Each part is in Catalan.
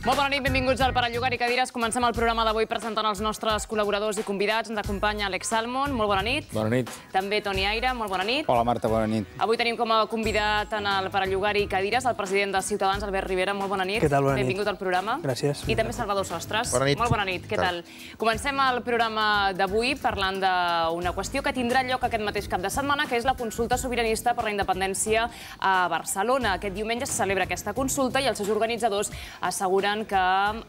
Molt bona nit, benvinguts al Parallugar i Cadires. Comencem el programa d'avui presentant els nostres col·laboradors i convidats. Ens acompanya Alex Salmon, molt bona nit. Bona nit. També Toni Aire, molt bona nit. Hola, Marta, bona nit. Avui tenim com a convidat en el Parallugar i Cadires el president de Ciutadans, Albert Rivera, molt bona nit. Què tal, bona nit. Benvingut al programa. Gràcies. I també Salvador Sostres. Bona nit. Molt bona nit, què tal? tal? Comencem el programa d'avui parlant d'una qüestió que tindrà lloc aquest mateix cap de setmana, que és la consulta sobiranista per la independència a Barcelona. Aquest diumenge se celebra aquesta consulta i els seus organitzadors asseguren deien que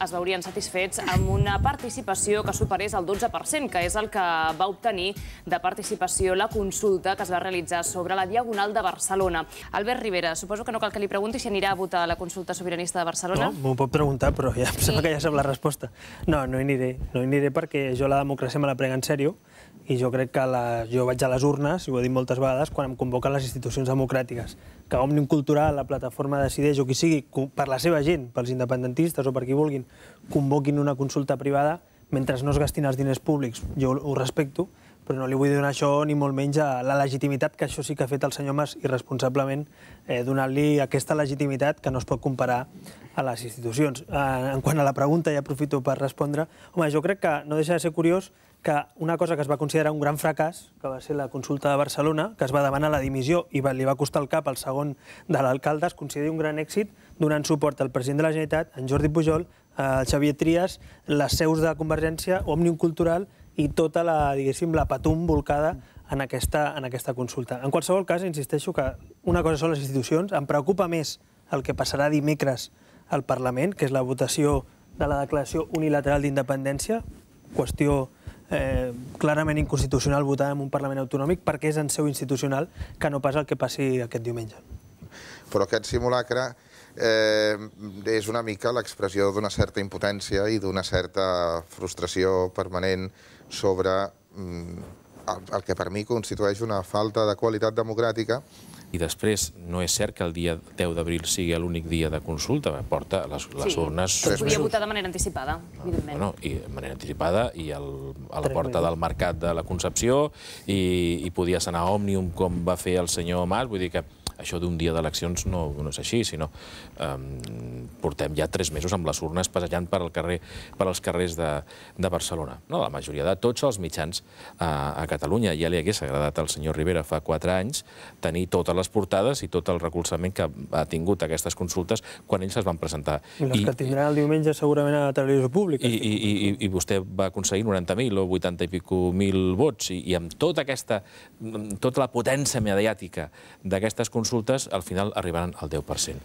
es veurien satisfets amb una participació que superés el 12%, que és el que va obtenir de participació la consulta que es va realitzar sobre la Diagonal de Barcelona. Albert Rivera, suposo que no cal que li pregunti si anirà a votar la consulta sobiranista de Barcelona? No, m'ho pot preguntar, però ja em sembla que ja sap la resposta. No, no hi aniré. No hi aniré perquè jo la democràcia me la prega en sèrio i jo crec que la, jo vaig a les urnes, i ho he dit moltes vegades, quan em convoquen les institucions democràtiques. Que Òmnium Cultural, la plataforma Decideix, o qui sigui, per la seva gent, pels independentistes o per qui vulguin, convoquin una consulta privada mentre no es gastin els diners públics. Jo ho respecto, però no li vull donar això ni molt menys a la legitimitat que això sí que ha fet el senyor Mas irresponsablement eh, donant-li aquesta legitimitat que no es pot comparar a les institucions. Eh, en, quant a la pregunta, ja aprofito per respondre, home, jo crec que no deixa de ser curiós que una cosa que es va considerar un gran fracàs, que va ser la consulta de Barcelona, que es va demanar la dimissió i va, li va costar el cap al segon de l'alcalde, es consideri un gran èxit donant suport al president de la Generalitat, en Jordi Pujol, el Xavier Trias, les seus de Convergència, Òmnium Cultural i tota la, diguéssim, la patum volcada en aquesta, en aquesta consulta. En qualsevol cas, insisteixo que una cosa són les institucions, em preocupa més el que passarà dimecres al Parlament, que és la votació de la declaració unilateral d'independència, qüestió eh, clarament inconstitucional votar en un Parlament autonòmic perquè és en seu institucional que no pas el que passi aquest diumenge. Però aquest simulacre eh, és una mica l'expressió d'una certa impotència i d'una certa frustració permanent sobre mm, el, el que per mi constitueix una falta de qualitat democràtica i després no és cert que el dia 10 d'abril sigui l'únic dia de consulta, porta les, les sí, urnes... Sí, podia votar de manera anticipada, ah, evidentment. no, no, i de manera anticipada, i el, a la porta del mercat de la Concepció, i, i podies anar a Òmnium com va fer el senyor Mas, vull dir que això d'un dia d'eleccions no, no és així, sinó um, portem ja tres mesos amb les urnes passejant per, al carrer, per als carrers de, de Barcelona. No, la majoria de tots els mitjans a, eh, a Catalunya. Ja li hagués agradat al senyor Rivera fa quatre anys tenir totes les portades i tot el recolzament que ha tingut aquestes consultes quan ells es van presentar. I les I, que tindran el diumenge segurament a la televisió pública. I, i, i, i vostè va aconseguir 90.000 o 80 i pico mil vots i, i amb tota aquesta, mm, tota la potència mediàtica d'aquestes consultes consultes, al final arribaran al 10%.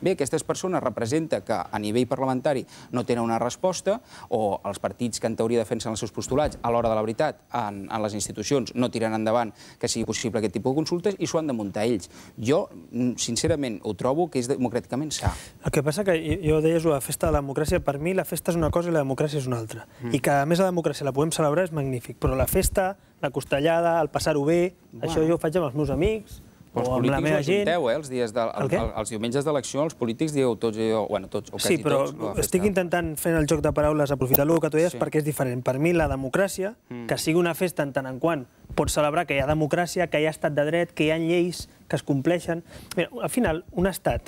Bé, aquestes persones representa que a nivell parlamentari no tenen una resposta o els partits que en teoria defensen els seus postulats a l'hora de la veritat en, en les institucions no tiren endavant que sigui possible aquest tipus de consultes i s'ho han de muntar ells. Jo, mm, sincerament, ho trobo que és democràticament sa. El que passa que jo deies la festa de la democràcia, per mi la festa és una cosa i la democràcia és una altra. Mm. I que a més la democràcia la podem celebrar és magnífic, però la festa, la costellada, el passar-ho bé, bueno. això jo ho faig amb els meus amics, però o amb la meva gent... eh, els, dies de, el, el, els diumenges d'elecció, els polítics dieu tots, jo, bueno, tots, o quasi tots. Sí, però tots, estic intentant fer el joc de paraules, aprofitar lo que tu deies, sí. perquè és diferent. Per mi, la democràcia, mm. que sigui una festa en tant en quant, pot celebrar que hi ha democràcia, que hi ha estat de dret, que hi ha lleis que es compleixen... Mira, al final, un estat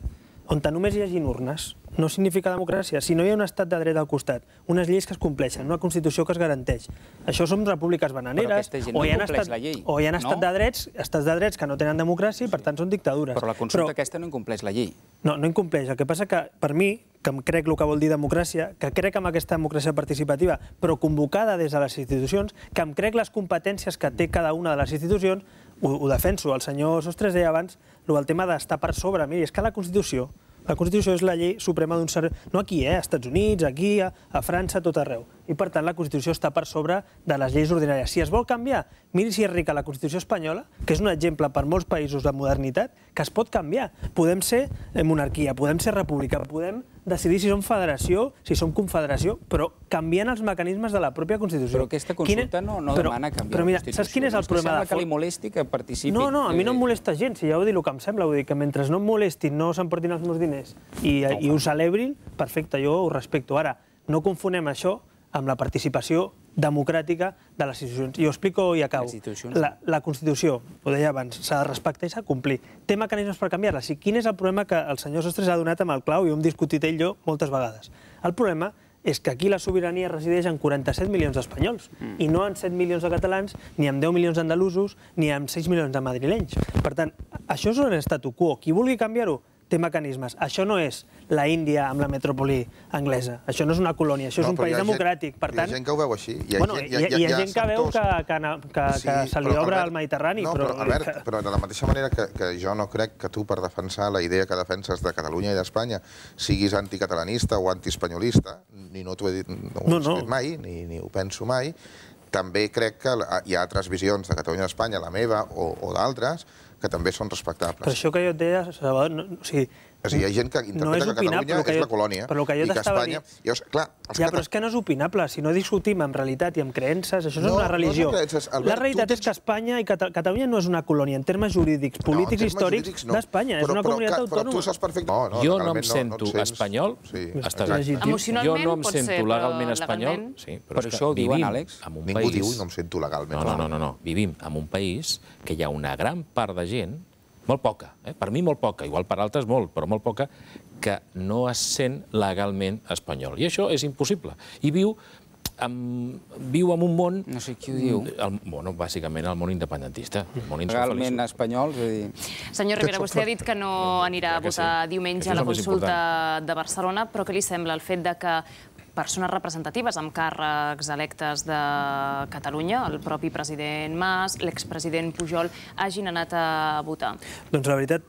on només hi hagin urnes, no significa democràcia. Si no hi ha un estat de dret al costat, unes lleis que es compleixen, una Constitució que es garanteix, això som repúbliques bananeres, o hi, no estat, la llei, o hi ha no? estat de drets estats de drets que no tenen democràcia i, per tant, són dictadures. Però la consulta Però... aquesta no incompleix la llei. No, no incompleix. El que passa que, per mi, que em crec el que vol dir democràcia, que crec en aquesta democràcia participativa, però convocada des de les institucions, que em crec les competències que té cada una de les institucions, ho, ho defenso, el senyor Sostres deia abans, el tema d'estar per sobre. Miri, és que la Constitució, la Constitució és la llei suprema d'un servei... No aquí, eh? a Estats Units, aquí, a, a França, tot arreu. I, per tant, la Constitució està per sobre de les lleis ordinàries. Si es vol canviar, miri si és rica la Constitució espanyola, que és un exemple per molts països de modernitat, que es pot canviar. Podem ser eh, monarquia, podem ser república, podem decidir si som federació, si som confederació, però canviant els mecanismes de la pròpia Constitució. Però aquesta consulta Quina... no, no però, demana canviar però mira, la Constitució. Saps quin és el no problema? Que, que li molesti que participi. No, no, a mi no em molesta gens, si ja ho dic el que em sembla, vull dir que mentre no em molestin, no s'emportin els meus diners i, no, i ho celebrin, perfecte, jo ho respecto. Ara, no confonem això amb la participació democràtica de les institucions. I ho explico i acabo. La, la Constitució, ho deia abans, s'ha de respectar i s'ha de complir. Té mecanismes per canviar-la. Si, quin és el problema que el senyor Sostres ha donat amb el clau i ho hem discutit ell jo moltes vegades? El problema és que aquí la sobirania resideix en 47 milions d'espanyols mm. i no en 7 milions de catalans, ni en 10 milions d'andalusos, ni en 6 milions de madrilenys. Per tant, això és un statu quo. Qui vulgui canviar-ho té mecanismes. Això no és la Índia amb la metròpoli anglesa. Això no és una colònia, això no, és un país gent, democràtic. Per tant, hi ha gent que ho veu així. Hi ha, bueno, hi ha, hi ha, hi ha, hi ha gent que veu que, que, que, sí, que se li obre el Mediterrani. No, però, però, Albert, que... però de la mateixa manera que, que jo no crec que tu, per defensar la idea que defenses de Catalunya i d'Espanya, siguis anticatalanista o antiespanyolista, ni no t'ho he dit, no ho no, no. dit mai, ni, ni ho penso mai, també crec que hi ha altres visions de Catalunya i d'Espanya, la meva o, o d'altres, que també són respectables. Per això que jo et deia, Salvador, no, o sigui, és a dir, hi ha gent que interpreta no és que Catalunya que és la colònia però que jo i que Espanya... Dit... Llavors, clar, ja, Catalans... però és que no és opinable. Si no discutim amb realitat i amb creences, això no, no és una religió. No és Albert, la realitat tens... és que Espanya i Catalunya, Catalunya no és una colònia en termes jurídics, polítics, no, històrics no. d'Espanya. És una però, comunitat però, autònoma. Però tu saps perfectament... No, no, jo no em sento no, no espanyol. Sí. Emocionalment jo no em sento legalment espanyol. Sí, però, però això ho diuen, Àlex. Ningú diu no em sento legalment. No, no, no, no. Vivim en un país que hi ha una gran part de gent molt poca, eh? per mi molt poca, igual per altres molt, però molt poca, que no es sent legalment espanyol. I això és impossible. I viu en, viu en un món... No sé qui ho diu. Mm, el, bueno, bàsicament el món independentista. El món Realment espanyol, és a dir... Senyor Rivera, vostè ha dit que no anirà a votar sí. diumenge a la consulta de Barcelona, però què li sembla el fet de que persones representatives amb càrrecs electes de Catalunya, el propi president Mas, l'expresident Pujol, hagin anat a votar? Doncs la veritat,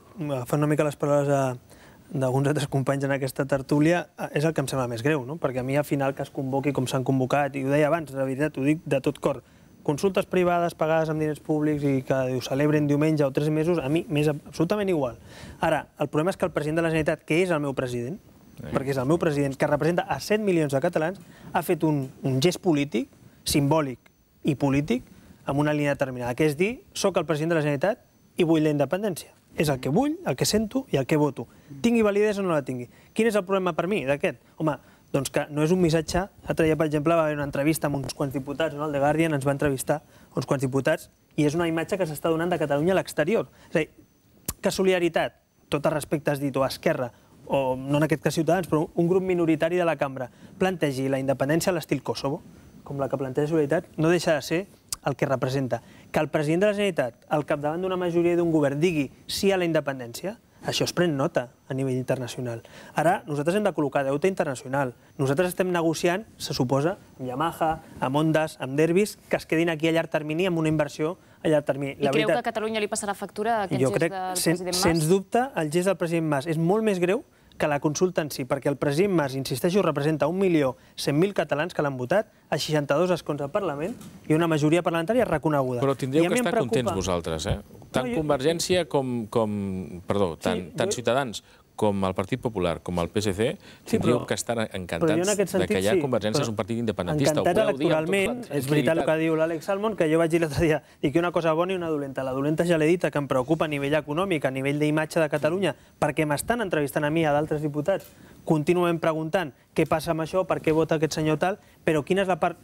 fa una mica les paraules a d'alguns altres companys en aquesta tertúlia és el que em sembla més greu, no? perquè a mi al final que es convoqui com s'han convocat, i ho deia abans, la veritat, ho dic de tot cor, consultes privades pagades amb diners públics i que ho celebren diumenge o tres mesos, a mi m'és absolutament igual. Ara, el problema és que el president de la Generalitat, que és el meu president, perquè és el meu president, que representa a 7 milions de catalans, ha fet un, un gest polític, simbòlic i polític, amb una línia determinada, que és dir, sóc el president de la Generalitat i vull la independència. És el que vull, el que sento i el que voto. Tingui validesa o no la tingui. Quin és el problema per mi d'aquest? Home, doncs que no és un missatge... L'altre dia, per exemple, va haver una entrevista amb uns quants diputats, no? el de Guardian ens va entrevistar uns quants diputats, i és una imatge que s'està donant de Catalunya a l'exterior. És a dir, que solidaritat, tot a respecte has dit, o Esquerra, o no en aquest cas Ciutadans, però un grup minoritari de la cambra, plantegi la independència a l'estil Kosovo, com la que planteja Solidaritat, no deixa de ser el que representa. Que el president de la Generalitat, al capdavant d'una majoria d'un govern, digui sí a la independència, això es pren nota a nivell internacional. Ara, nosaltres hem de col·locar deute internacional. Nosaltres estem negociant, se suposa, amb Yamaha, amb Ondas, amb Derbis, que es quedin aquí a llarg termini amb una inversió a llarg termini. I la creu veritat, que a Catalunya li passarà factura a aquest gest crec, del president Mas? Sens dubte, el gest del president Mas és molt més greu que la consulta en si, perquè el president Mas, insisteixo, representa 1.100.000 catalans que l'han votat a 62 escons al Parlament i una majoria parlamentària reconeguda. Però tindríeu que estar contents vosaltres, eh? Tant Convergència com, com... Perdó, tant, tant Ciutadans com el Partit Popular, com el PSC, sí, però, diu que estan encantats sentit, de que ja Convergència sí, és un partit independentista. Encantat electoralment, és veritat el que diu l'Àlex Salmon, que jo vaig dir l'altre dia, dic una cosa bona i una dolenta. La dolenta ja l'he dit, que em preocupa a nivell econòmic, a nivell d'imatge de Catalunya, perquè m'estan entrevistant a mi, a d'altres diputats, contínuament preguntant què passa amb això, per què vota aquest senyor tal, però quina és la part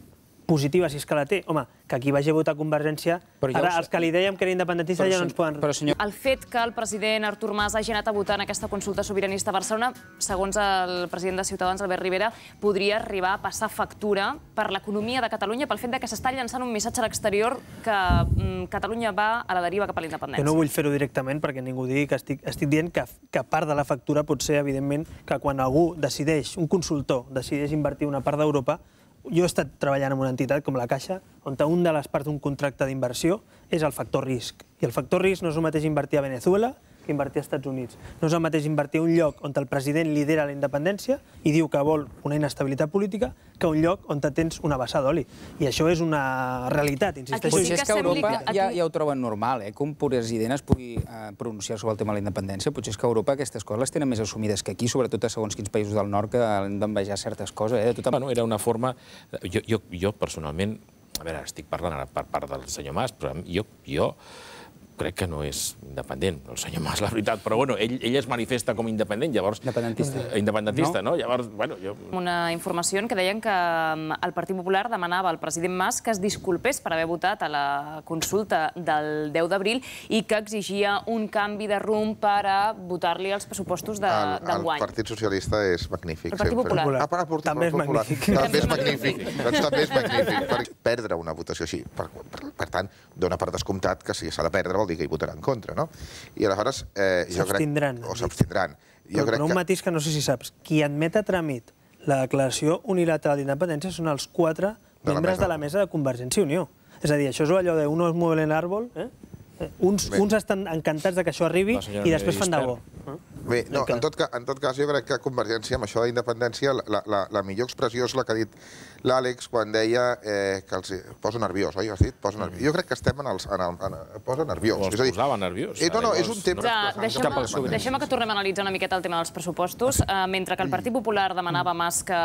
positiva, si és que la té. Home, que aquí vagi a votar Convergència... Però ja ara, els que li dèiem que era independentista però, ja no ens poden... Però, senyor... El fet que el president Artur Mas hagi anat a votar en aquesta consulta sobiranista a Barcelona, segons el president de Ciutadans, Albert Rivera, podria arribar a passar factura per l'economia de Catalunya pel fet de que s'està llançant un missatge a l'exterior que mm, Catalunya va a la deriva cap a la independència. Jo no vull fer-ho directament perquè ningú digui que estic, estic dient que, que part de la factura pot ser, evidentment, que quan algú decideix, un consultor, decideix invertir una part d'Europa, jo he estat treballant en una entitat com la Caixa, on un de les parts d'un contracte d'inversió és el factor risc. I el factor risc no és el mateix invertir a Venezuela que invertir als Estats Units. No és el mateix invertir un lloc on el president lidera la independència i diu que vol una inestabilitat política que un lloc on tens una bassa d'oli. I això és una realitat, insisteixo. Potser sí és que a Europa que... ja, ja ho troben normal, eh? que un president es pugui eh, pronunciar sobre el tema de la independència. Potser és que a Europa aquestes coses les tenen més assumides que aquí, sobretot a segons quins països del nord que han d'envejar certes coses. Eh? Tothom... Bueno, era una forma... Jo, jo, jo personalment, a veure, estic parlant ara per part del senyor Mas, però jo, jo crec que no és independent, el senyor Mas, la veritat, però bueno, ell, ell es manifesta com independent, llavors... Independentista. Eh, independentista, no? no? Llavors, bueno, jo... Una informació en què deien que mm, el Partit Popular demanava al president Mas que es disculpés per haver votat a la consulta del 10 d'abril i que exigia un canvi de rumb per a votar-li els pressupostos de De, el, el Partit Socialista és magnífic. El Partit Popular. Ah, per, per, també és popular. magnífic. També és magnífic. doncs també és magnífic. perdre una votació així, per, per, per tant, dona per descomptat que si s'ha de perdre vol dir que hi votaran contra, no? I aleshores... Eh, s'abstindran. O s'abstindran. Jo però, crec però un que... matís que no sé si saps. Qui admet a tràmit la declaració unilateral d'independència són els quatre de membres de la mesa de Convergència i Unió. És a dir, això és allò de uno es mueve en árbol, eh? eh? Uns, Bé. uns estan encantats de que això arribi i després fan de bo. Eh? Bé, no, en tot, cas, en tot cas, jo crec que Convergència, amb això d'independència, la, la, la millor expressió és la que ha dit l'Àlex quan deia eh, que els posa nerviós, oi? Has dit? Posa nerviós. Mm. Jo crec que estem en els... En el, en, posa nerviós. els dir, posava nerviós. Eh, no, no, és un tema... Ja, Deixem-me deixem que tornem a analitzar una miqueta el tema dels pressupostos. Eh, mentre que el Partit Popular demanava mm. més que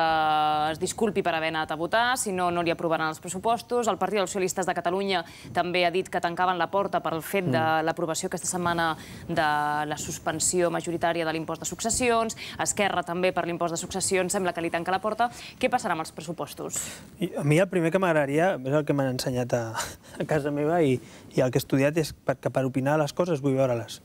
es disculpi per haver anat a votar, si no, no li aprovaran els pressupostos. El Partit dels Socialistes de Catalunya també ha dit que tancaven la porta pel fet de mm. l'aprovació aquesta setmana de la suspensió majoritària de l'impost de successions. Esquerra també per l'impost de successions sembla que li tanca la porta. Què passarà amb els pressupostos? Jesús. I a mi el primer que m'agradaria, és el que m'han ensenyat a, a casa meva i, i el que he estudiat és per, que per opinar les coses vull veure-les.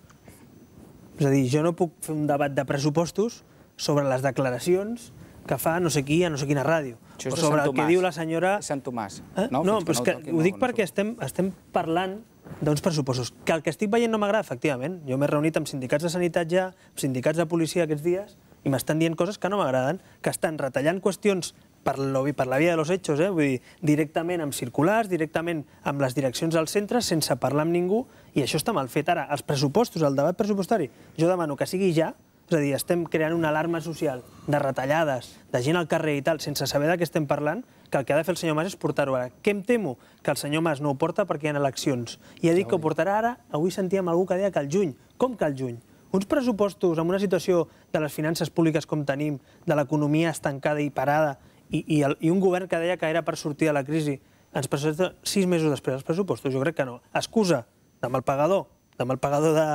És a dir, jo no puc fer un debat de pressupostos sobre les declaracions que fa no sé qui a no sé quina ràdio. Això o sobre el que diu la senyora... Sant Tomàs. Eh? No, no però és que, no que ho dic no, perquè no. estem, estem parlant d'uns pressupostos. Que el que estic veient no m'agrada, efectivament. Jo m'he reunit amb sindicats de sanitat ja, sindicats de policia aquests dies, i m'estan dient coses que no m'agraden, que estan retallant qüestions per, per la via de los hechos, eh? Vull dir, directament amb circulars, directament amb les direccions al centre, sense parlar amb ningú, i això està mal fet. Ara, els pressupostos, el debat pressupostari, jo demano que sigui ja, és a dir, estem creant una alarma social de retallades, de gent al carrer i tal, sense saber de què estem parlant, que el que ha de fer el senyor Mas és portar-ho ara. Què em temo? Que el senyor Mas no ho porta perquè hi ha eleccions. I ha dit que ho portarà ara. Avui sentíem algú que deia que al juny. Com que al juny? Uns pressupostos amb una situació de les finances públiques com tenim, de l'economia estancada i parada, i, i, el, i un govern que deia que era per sortir de la crisi ens presenta sis mesos després els pressupostos? Jo crec que no. Excusa de mal pagador, de mal pagador de,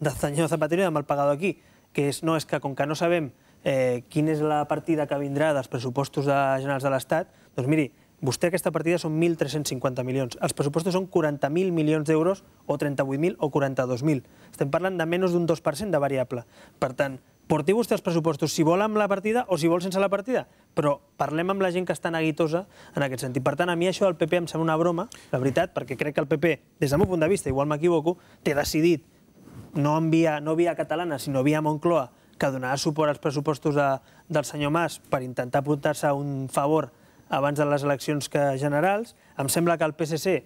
de senyor Zapatero i de mal pagador aquí, que és, no, és que com que no sabem eh, quina és la partida que vindrà dels pressupostos de generals de l'Estat, doncs miri, vostè aquesta partida són 1.350 milions. Els pressupostos són 40.000 milions d'euros, o 38.000 o 42.000. Estem parlant de menys d'un 2% de variable. Per tant, porti vostè els pressupostos si vol amb la partida o si vol sense la partida però parlem amb la gent que està neguitosa en aquest sentit. Per tant, a mi això del PP em sembla una broma, la veritat, perquè crec que el PP, des del meu punt de vista, igual m'equivoco, té decidit no enviar, no via catalana, sinó via Moncloa, que donarà suport als pressupostos de, del senyor Mas per intentar apuntar-se un favor abans de les eleccions que generals. Em sembla que el PSC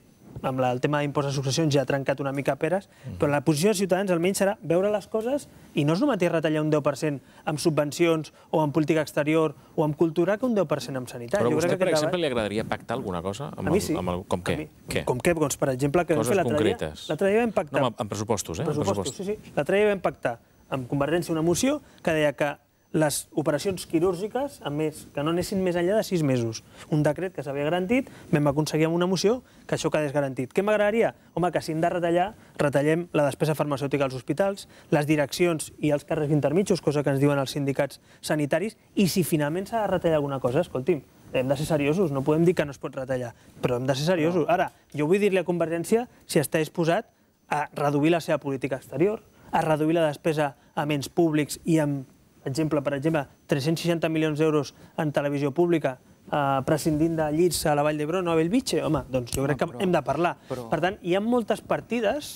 amb el tema d'impost de successions ja ha trencat una mica peres, mhm. però la posició de Ciutadans almenys serà veure les coses i no és el mateix retallar un 10% amb subvencions o amb política exterior o amb cultura que un 10% amb sanitat. Però a vostè, per exemple, li agradaria pactar alguna cosa? Amb a mi sí. amb com què? Com què? Doncs, per exemple, que Coses vam fer l'altre dia... L'altre dia vam pactar... No, amb pressupostos, eh? Pressupostos, pressupostos. sí, sí. L'altre dia vam pactar amb Convergència una moció que deia que les operacions quirúrgiques a més, que no anessin més enllà de sis mesos. Un decret que s'havia garantit, vam aconseguir amb una moció que això quedés garantit. Què m'agradaria? Home, que si hem de retallar, retallem la despesa farmacèutica als hospitals, les direccions i els carrers intermitjos, cosa que ens diuen els sindicats sanitaris, i si finalment s'ha de retallar alguna cosa, escolti'm, hem de ser seriosos, no podem dir que no es pot retallar, però hem de ser seriosos. Ara, jo vull dir-li a Convergència si està disposat a reduir la seva política exterior, a reduir la despesa a menys públics i amb exemple, per exemple, 360 milions d'euros en televisió pública eh, prescindint de llits a la Vall d'Hebron no a Bellvitge, home, doncs jo crec que hem de parlar. Per tant, hi ha moltes partides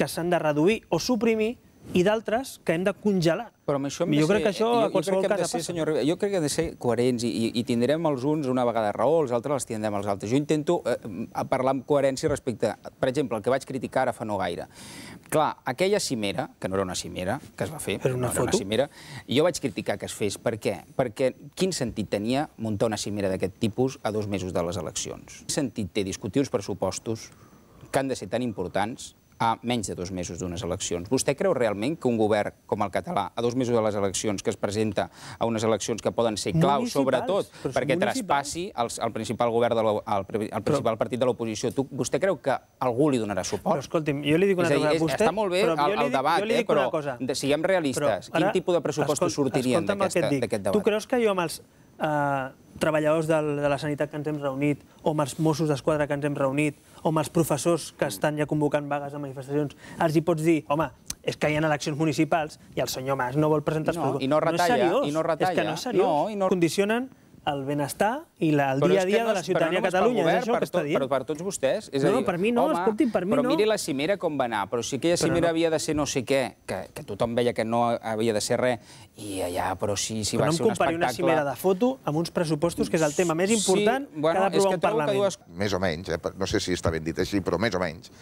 que s'han de reduir o suprimir i d'altres que hem de congelar. Però això jo crec que això jo, a qualsevol cas passa. Senyor Rivera, jo crec que hem de ser coherents i, i, i tindrem els uns una vegada raó, els altres els tindrem els altres. Jo intento eh, parlar amb coherència respecte, per exemple, el que vaig criticar ara fa no gaire. Clar, aquella cimera, que no era una cimera, que es va fer, era una, no foto. era una cimera, jo vaig criticar que es fes. Per què? Perquè quin sentit tenia muntar una cimera d'aquest tipus a dos mesos de les eleccions? Quin sentit té discutir uns pressupostos que han de ser tan importants a menys de dos mesos d'unes eleccions. Vostè creu realment que un govern com el català, a dos mesos de les eleccions, que es presenta a unes eleccions que poden ser clau, sobretot perquè traspassi el, principal govern de el, principal partit de l'oposició, vostè creu que algú li donarà suport? Però escolti'm, jo li dic una cosa. a vostè, està molt bé el, debat, eh, però siguem realistes. Quin tipus de pressupostos sortirien d'aquest debat? Tu creus que jo amb els Eh, treballadors del, de la sanitat que ens hem reunit, o amb els Mossos d'Esquadra que ens hem reunit, o amb els professors que estan ja convocant vagues de manifestacions, els hi pots dir, home, és que hi ha eleccions municipals i el senyor Mas no vol presentar els no, pressupostos. I no retalla, no és seriós, i no retalla. És que no és seriós. No, i no... Condicionen el benestar i la, el dia a dia no, de la ciutadania no de Catalunya. Govern, és això per, que està dient. Però per tots vostès. És no, a dir, per mi no, home, escolti, per mi però no. Però miri la cimera com va anar, però si la cimera no. havia de ser no sé què, que, que tothom veia que no havia de ser res, i allà, però sí, sí però va no ser un espectacle... Però no em una cimera de foto amb uns pressupostos, que és el tema més important sí, bueno, que ha d'aprovar un Parlament. Dues... Més o menys, eh? no sé si està ben dit així, però més o menys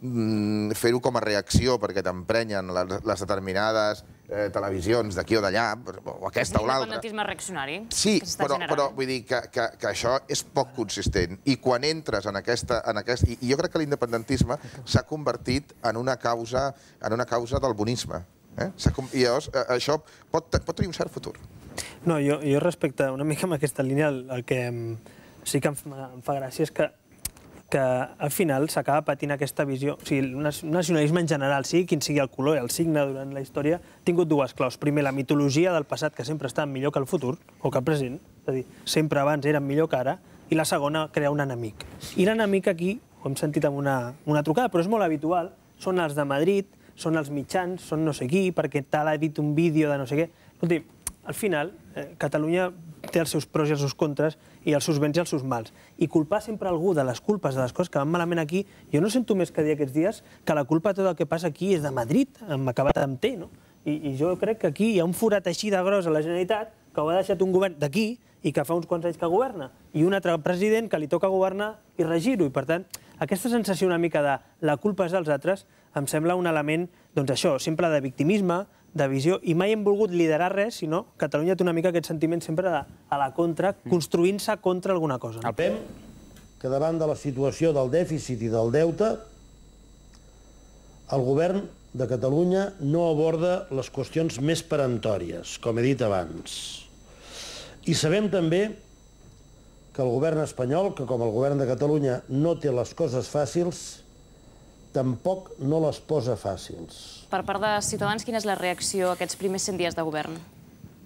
Mm, fer-ho com a reacció perquè t'emprenyen les, determinades eh, televisions d'aquí o d'allà, o aquesta o l'altra. És un reaccionari. Sí, però, però vull dir que, que, que això és poc consistent. I quan entres en aquesta... En aquest, i, i jo crec que l'independentisme s'ha convertit en una causa, en una causa del bonisme. Eh? I llavors, eh, això pot, pot tenir un cert futur. No, jo, jo respecte una mica amb aquesta línia, el, el que mm, sí que em fa, em fa gràcia és que que al final s'acaba patint aquesta visió... O sigui, el nacionalisme en general, sí, quin sigui el color i el signe durant la història, ha tingut dues claus. Primer, la mitologia del passat, que sempre està millor que el futur, o que el present, és a dir, sempre abans eren millor que ara, i la segona, crear un enemic. I l'enemic aquí, ho hem sentit amb una, una trucada, però és molt habitual, són els de Madrid, són els mitjans, són no sé qui, perquè tal ha dit un vídeo de no sé què... Escolti, al final, eh, Catalunya té els seus pros i els seus contres, i els seus béns i els seus mals. I culpar sempre algú de les culpes, de les coses que van malament aquí, jo no sento més que dir aquests dies que la culpa de tot el que passa aquí és de Madrid, hem acabat amb T, no? I, I jo crec que aquí hi ha un forat així de gros a la Generalitat que ho ha deixat un govern d'aquí i que fa uns quants anys que governa, i un altre president que li toca governar i regir-ho. I, per tant, aquesta sensació una mica de la culpa és dels altres em sembla un element, doncs això, sempre de victimisme, de visió, i mai hem volgut liderar res, sinó Catalunya té una mica aquest sentiment sempre de, a la contra, mm. construint-se contra alguna cosa. No? Fem que davant de la situació del dèficit i del deute, el govern de Catalunya no aborda les qüestions més perentòries, com he dit abans. I sabem també que el govern espanyol, que com el govern de Catalunya no té les coses fàcils, tampoc no les posa fàcils. Per part de Ciutadans, quina és la reacció a aquests primers 100 dies de govern?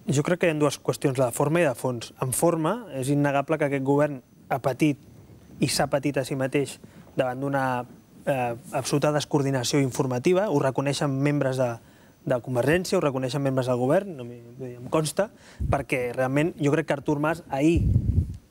Jo crec que hi ha dues qüestions, la de forma i de fons. En forma, és innegable que aquest govern ha patit i s'ha patit a si mateix davant d'una eh, absoluta descoordinació informativa. Ho reconeixen membres de, de Convergència, ho reconeixen membres del govern, no em consta, perquè realment jo crec que Artur Mas ahir,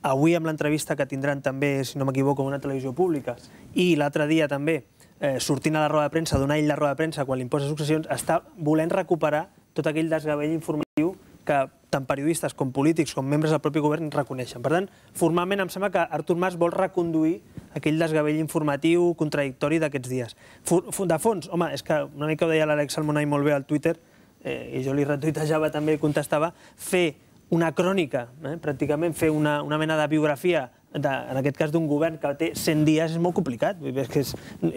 avui amb l'entrevista que tindran també, si no m'equivoco, una televisió pública, i l'altre dia també Eh, sortint a la roda de premsa, donant ell la roda de premsa quan l'impost de successions, està volent recuperar tot aquell desgavell informatiu que tant periodistes com polítics com membres del propi govern reconeixen. Per tant, formalment em sembla que Artur Mas vol reconduir aquell desgavell informatiu contradictori d'aquests dies. De fons, home, és que una mica ho deia l'Àlex Almonai molt bé al Twitter, eh, i jo li retuitejava també i contestava, fer una crònica, eh, pràcticament fer una, una mena de biografia de, en aquest cas d'un govern que té 100 dies, és molt complicat. És que és,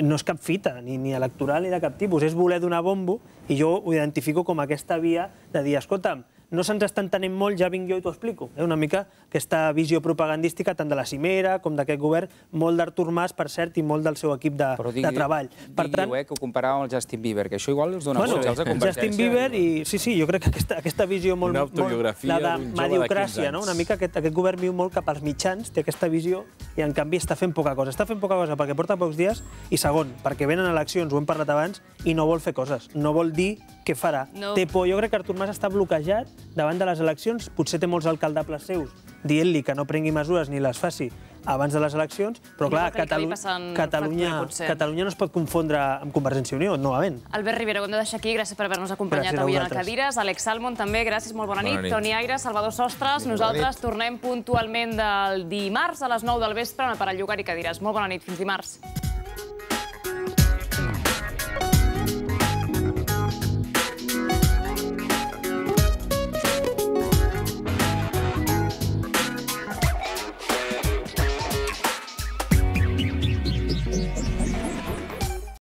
no és cap fita, ni, ni electoral ni de cap tipus. És voler donar bombo, i jo ho identifico com aquesta via de dir, escolta'm, no se'ns està entenent molt, ja vinc jo i t'ho explico. Eh? Una mica aquesta visió propagandística tant de la cimera com d'aquest govern, molt d'Artur Mas, per cert, i molt del seu equip de, Però digui, de treball. Per digui, tant... eh, que ho comparava amb el Justin Bieber, que això igual els dona bueno, vots als de Convergència. Justin Bieber eh, i... Sí, sí, jo crec que aquesta, aquesta visió molt... Una autobiografia d'un jove de no? Una mica aquest, aquest govern viu molt cap als mitjans, té aquesta visió, i en canvi està fent poca cosa. Està fent poca cosa perquè porta pocs dies, i segon, perquè venen eleccions, ho hem parlat abans, i no vol fer coses. No vol dir què farà? No. Té por. Jo crec que Artur Mas està bloquejat davant de les eleccions. Potser té molts alcaldables seus dient-li que no prengui mesures ni les faci abans de les eleccions, però clar, Catalu Catalunya, factura, Catalunya no es pot confondre amb Convergència i Unió, novament. Albert Rivera, ho hem de deixar aquí. Gràcies per haver-nos acompanyat gràcies avui en la Cadires. Alex Salmon, també, gràcies, molt bona, bona nit. nit. Toni Aire, Salvador Sostres. Bona Nosaltres bona tornem puntualment del dimarts a les 9 del vespre en el Parell Llogar i Cadires. Molt bona nit, fins dimarts.